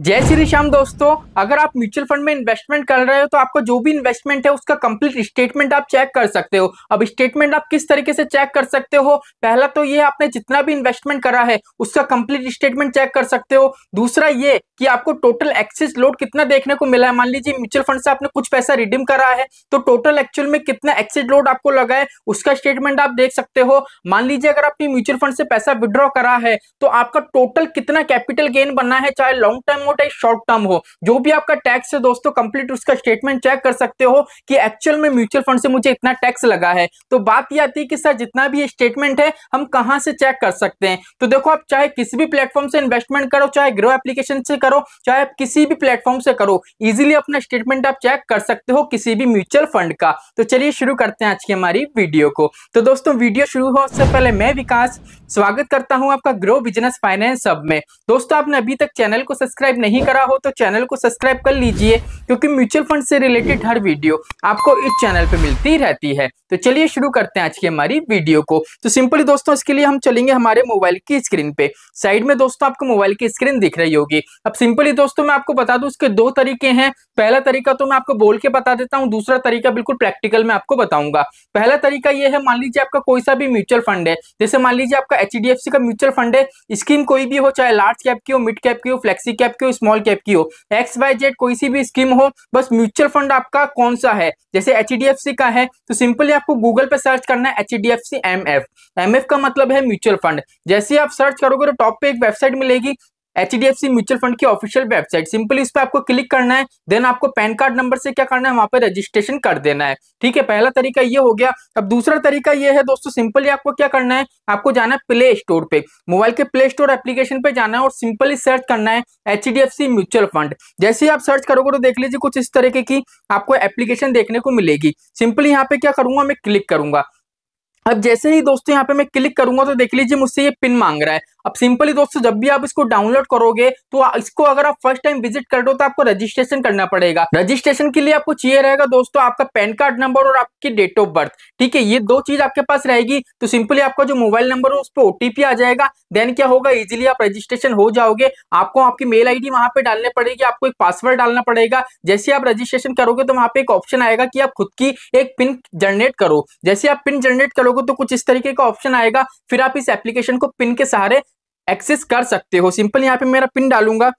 जय श्री श्याम दोस्तों अगर आप म्यूचुअल फंड में इन्वेस्टमेंट कर रहे हो तो आपको जो भी इन्वेस्टमेंट है उसका कंप्लीट स्टेटमेंट आप चेक कर सकते हो अब स्टेटमेंट आप किस तरीके से चेक कर सकते हो पहला तो ये आपने जितना भी इन्वेस्टमेंट करा है उसका कंप्लीट स्टेटमेंट चेक कर सकते हो दूसरा ये कि आपको टोटल एक्सेस लोड कितना देखने को मिला है मान लीजिए म्यूचुअल फंड से आपने कुछ पैसा रिडीम करा है तो टोटल एक्चुअल में कितना एक्सेस लोड आपको लगा है उसका स्टेटमेंट आप देख सकते हो मान लीजिए अगर आपने म्यूचुअल फंड से पैसा विड्रॉ करा है तो आपका टोटल कितना कैपिटल गेन बना है चाहे लॉन्ग टर्म लॉन्ग हो चाहे शॉर्ट टर्म हो जो भी आपका टैक्स है दोस्तों कंप्लीट उसका स्टेटमेंट चेक कर सकते हो कि एक्चुअल में म्यूचुअल फंड से मुझे इतना टैक्स लगा है तो बात यह आती है कि सर जितना भी स्टेटमेंट है हम कहां से चेक कर सकते हैं तो देखो आप चाहे किसी भी प्लेटफॉर्म से इन्वेस्टमेंट करो चाहे ग्रो एप्लीकेशन से करो चाहे आप किसी भी प्लेटफॉर्म से करो इजिली अपना स्टेटमेंट आप चेक कर सकते हो किसी भी म्यूचुअल फंड का तो चलिए शुरू करते हैं आज की हमारी वीडियो को तो दोस्तों वीडियो शुरू हो उससे पहले मैं विकास स्वागत करता हूं आपका ग्रो बिजनेस फाइनेंस सब में दोस्तों आपने अभी तक चैनल को सब्सक्राइब सब्सक्राइब नहीं करा हो तो चैनल को सब्सक्राइब कर लीजिए क्योंकि म्यूचुअल फंड से रिलेटेड हर वीडियो आपको इस चैनल पर मिलती रहती है तो चलिए शुरू करते हैं आज की हमारी वीडियो को तो सिंपली दोस्तों इसके लिए हम चलेंगे हमारे मोबाइल की स्क्रीन पे साइड में दोस्तों आपको मोबाइल की स्क्रीन दिख रही होगी अब सिंपली दोस्तों मैं आपको बता दू उसके दो तरीके हैं पहला तरीका तो मैं आपको बोल के बता देता हूँ दूसरा तरीका बिल्कुल प्रैक्टिकल में आपको बताऊंगा पहला तरीका यह है मान लीजिए आपका कोई सा भी म्यूचुअल फंड है जैसे मान लीजिए आपका एच का म्यूचुअल फंड है स्कीम कोई भी हो चाहे लार्ज कैप की हो मिड कैप की हो फ्लेक्सी कैप की हो स्मॉल कैप की हो एक्स वाई जेड कोई सी भी स्कीम हो बस म्यूचुअल फंड आपका कौन सा है जैसे एच का है तो सिंपली आपको गूगल पे सर्च करना है H D F C M F M F का मतलब है म्यूचुअल फंड जैसे आप सर्च करोगे तो टॉप पे एक वेबसाइट मिलेगी H D F C mutual fund की ऑफिशियल वेबसाइट सिंपली इस पर आपको क्लिक करना है देन आपको पैन कार्ड नंबर से क्या करना है वहां पर रजिस्ट्रेशन कर देना है ठीक है पहला तरीका ये हो गया अब दूसरा तरीका ये है दोस्तों सिंपली आपको क्या करना है आपको जाना है प्ले स्टोर पे मोबाइल के प्ले स्टोर एप्लीकेशन पे जाना है और सिंपली सर्च करना है H D F C mutual fund जैसे ही आप सर्च करोगे तो देख लीजिए कुछ इस तरीके की आपको एप्लीकेशन देखने को मिलेगी सिंपली यहाँ पे क्या करूंगा मैं क्लिक करूंगा अब जैसे ही दोस्तों यहाँ पे मैं क्लिक करूंगा तो देख लीजिए मुझसे ये पिन मांग रहा है अब सिंपली दोस्तों जब भी आप इसको डाउनलोड करोगे तो इसको अगर आप फर्स्ट टाइम विजिट कर रहे हो तो आपको रजिस्ट्रेशन करना पड़ेगा रजिस्ट्रेशन के लिए आपको चाहिए रहेगा दोस्तों आपका पैन कार्ड नंबर और आपकी डेट ऑफ बर्थ ठीक है ये दो चीज आपके पास रहेगी तो सिंपली आपका जो मोबाइल नंबर हो उस पर ओटीपी आ जाएगा देन क्या होगा इजिली आप रजिस्ट्रेशन हो जाओगे आपको आपकी मेल आई डी वहां पर डालने पड़ेगी आपको एक पासवर्ड डालना पड़ेगा जैसे आप रजिस्ट्रेशन करोगे तो वहां पे एक ऑप्शन आएगा कि आप खुद की एक पिन जनरेट करो जैसे आप पिन जनरेट करोगे तो कुछ इस तरीके का ऑप्शन आएगा फिर आप इस एप्लीकेशन को पिन के सहारे एक्सेस कर सकते हो सिंपल यहाँ पे मेरा पिन डालूंगा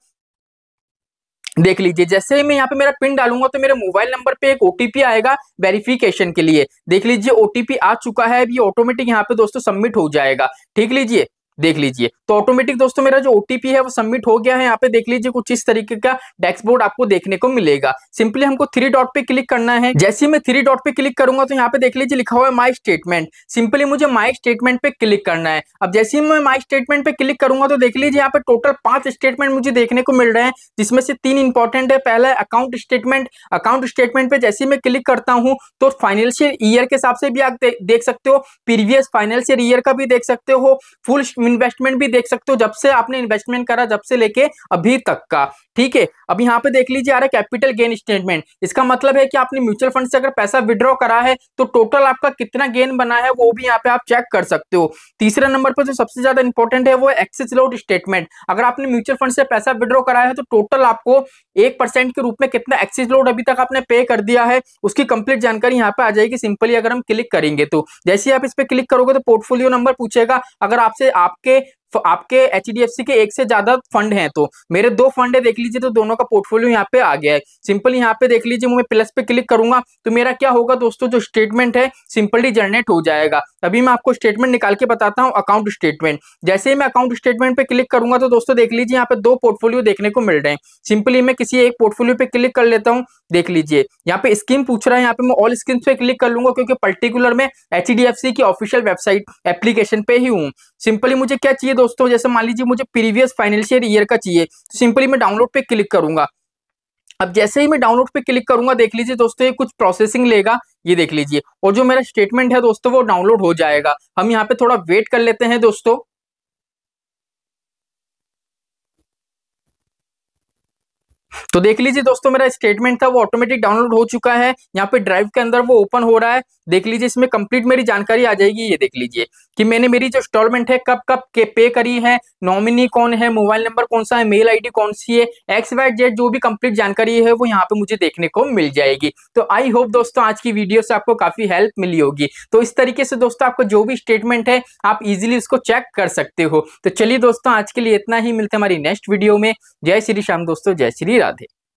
देख लीजिए जैसे ही मैं यहाँ पे मेरा पिन डालूंगा तो मेरे मोबाइल नंबर पे एक ओटीपी आएगा वेरिफिकेशन के लिए देख लीजिए ओटीपी आ चुका है ये ऑटोमेटिक यहाँ पे दोस्तों सबमिट हो जाएगा ठीक लीजिए देख लीजिए तो ऑटोमेटिक दोस्तों मेरा जो ओटीपी है वो सबमिट हो गया है यहाँ पे देख लीजिए कुछ इस तरीके का डैशबोर्ड आपको देखने को मिलेगा सिंपली हमको थ्री डॉट पे क्लिक करना है जैसे मैं थ्री डॉट पे क्लिक करूंगा तो यहाँ पे देख लीजिए लिखा हुआ है माई स्टेटमेंट सिंपली मुझे माई स्टेटमेंट पे क्लिक करना है अब जैसे ही मैं माई स्टेटमेंट पे क्लिक करूंगा तो देख लीजिए यहाँ पे टोटल पांच स्टेटमेंट मुझे देखने को मिल रहे हैं जिसमें से तीन इंपॉर्टेंट है पहला है अकाउंट स्टेटमेंट अकाउंट स्टेटमेंट पे जैसे मैं क्लिक करता हूँ तो फाइनेंशियल ईयर के हिसाब से भी आप देख सकते हो प्रीवियस फाइनेंशियल ईयर का भी देख सकते हो फुल इन्वेस्टमेंट भी देख सकते हो जब से आपने इन्वेस्टमेंट करा जब से लेके अभी तक का ठीक है अब यहाँ पे देख लीजिए आ रहा है कैपिटल गेन स्टेटमेंट इसका मतलब है कि आपने म्यूचुअल फंड से अगर पैसा विड्रॉ करा है तो टोटल आपका कितना गेन बना है वो भी यहाँ पे आप चेक कर सकते हो तीसरे नंबर पर जो सबसे ज्यादा इंपॉर्टेंट है वो एक्सेस लोड स्टेटमेंट अगर आपने म्यूचुअल फंड से पैसा विड्रॉ कराया है तो टोटल आपको एक के रूप में कितना एक्सेस लोड अभी तक आपने पे कर दिया है उसकी कंप्लीट जानकारी यहाँ पे आ जाएगी सिंपली अगर हम क्लिक करेंगे तो जैसे ही आप इस पर क्लिक करोगे तो पोर्टफोलियो नंबर पूछेगा अगर आपसे आप आपके आपके एच के एक से ज्यादा फंड हैं तो मेरे दो फंड है देख लीजिए तो दोनों का पोर्टफोलियो यहाँ पे आ गया है सिंपल यहाँ पे देख लीजिए मैं प्लस पे क्लिक करूंगा तो मेरा क्या होगा दोस्तों जो स्टेटमेंट है सिंपली जनरेट हो जाएगा तभी मैं आपको स्टेटमेंट निकाल के बताता हूँ अकाउंट स्टेटमेंट जैसे ही मैं अकाउंट स्टेटमेंट पे क्लिक करूंगा तो दोस्तों देख लीजिए यहाँ पे दो पोर्टफोलियो देखने को मिल रहे हैं सिंपली मैं किसी एक पोर्टफोलियो पे क्लिक कर लेता हूँ देख लीजिए यहाँ पे स्कीम पूछ रहा है यहाँ पे मैं ऑल स्कीम पे क्लिक कर लूंगा क्योंकि पर्टिकुलर में एच की ऑफिशियल वेबसाइट एप्लीकेशन पे ही हूँ सिंपली मुझे क्या चाहिए दोस्तों जैसे मान लीजिए मुझे प्रीवियस फाइनेंशियल ईयर का चाहिए सिंपली तो मैं डाउनलोड पे क्लिक करूंगा अब जैसे ही मैं डाउनलोड पे क्लिक करूंगा देख लीजिए दोस्तों ये कुछ प्रोसेसिंग लेगा ये देख लीजिए और जो मेरा स्टेटमेंट है दोस्तों वो डाउनलोड हो जाएगा हम यहाँ पे थोड़ा वेट कर लेते हैं दोस्तों तो देख लीजिए दोस्तों मेरा स्टेटमेंट था वो ऑटोमेटिक डाउनलोड हो चुका है यहाँ पे ड्राइव के अंदर वो ओपन हो रहा है देख लीजिए इसमें कंप्लीट मेरी जानकारी आ जाएगी ये देख लीजिए कि मैंने मेरी जो इंस्टॉलमेंट है कब कब के पे करी है नॉमिनी कौन है मोबाइल नंबर कौन सा है मेल आईडी कौन सी है एक्स वाई जेड जो भी कंप्लीट जानकारी है वो यहाँ पे मुझे देखने को मिल जाएगी तो आई होप दोस्तों आज की वीडियो से आपको काफी हेल्प मिली होगी तो इस तरीके से दोस्तों आपको जो भी स्टेटमेंट है आप इजिली उसको चेक कर सकते हो तो चलिए दोस्तों आज के लिए इतना ही मिलते हमारी नेक्स्ट वीडियो में जय श्री श्याम दोस्तों जय श्री राधे